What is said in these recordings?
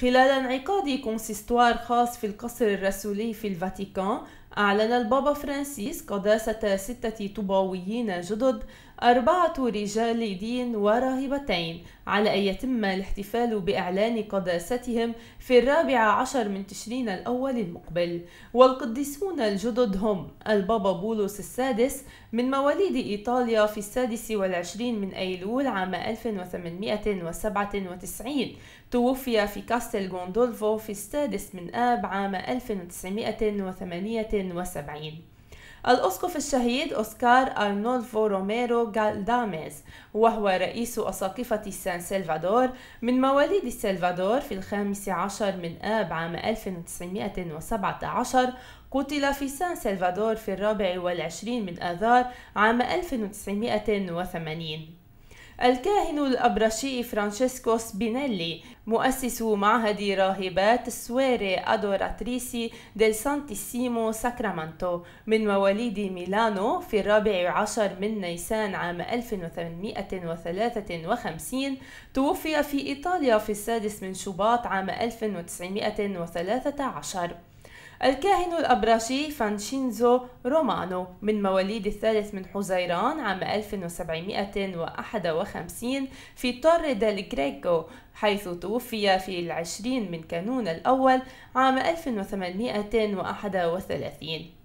خلال انعقاد كونسيستوار خاص في القصر الرسولي في الفاتيكان أعلن البابا فرانسيس قداسة ستة طوباويين جدد أربعة رجال دين وراهبتين على أن يتم الاحتفال بإعلان قداستهم في الرابع عشر من تشرين الأول المقبل والقديسون الجدد هم البابا بولس السادس من مواليد إيطاليا في السادس والعشرين من أيلول عام 1897 توفي في كاستل غوندولفو في السادس من آب عام 1998 1970 الأسقف الشهيد أوسكار أرنولفو روميرو غالداميز وهو رئيس أساقفة سان سلفادور من مواليد السلفادور في الخامس عشر من آب عام 1917 قتل في سان سلفادور في الرابع والعشرين من آذار عام 1980 الكاهن الأبرشي فرانشيسكو سبينيلي مؤسس معهد راهبات سويري أدوراتريسي ديل سانتيسيمو ساكرامنتو من مواليد ميلانو في الرابع عشر من نيسان عام 1853 توفي في إيطاليا في السادس من شباط عام 1913 الكاهن الأبرشي فانشينزو رومانو من مواليد الثالث من حزيران عام 1751 في توري ديل غريكو حيث توفي في العشرين من كانون الأول عام 1831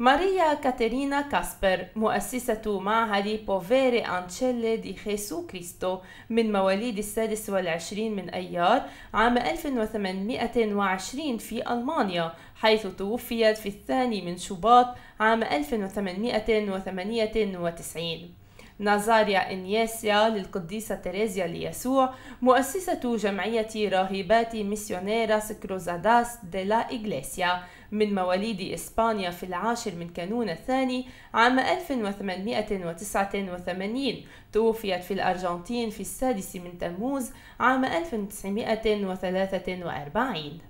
ماريا كاترينا كاسبر مؤسسة معهد بوفيري أنشيلي دي خيسو كريستو من مواليد السادس والعشرين من أيار عام 1820 في ألمانيا حيث توفيت في الثاني من شباط عام 1898 نازاريا إنياسيا للقديسة تيريزيا ليسوع مؤسسة جمعية راهبات ميسيونيراس كروزاداس دي لا إغليسيا من مواليد إسبانيا في العاشر من كانون الثاني عام 1889 توفيت في الأرجنتين في السادس من تموز عام 1943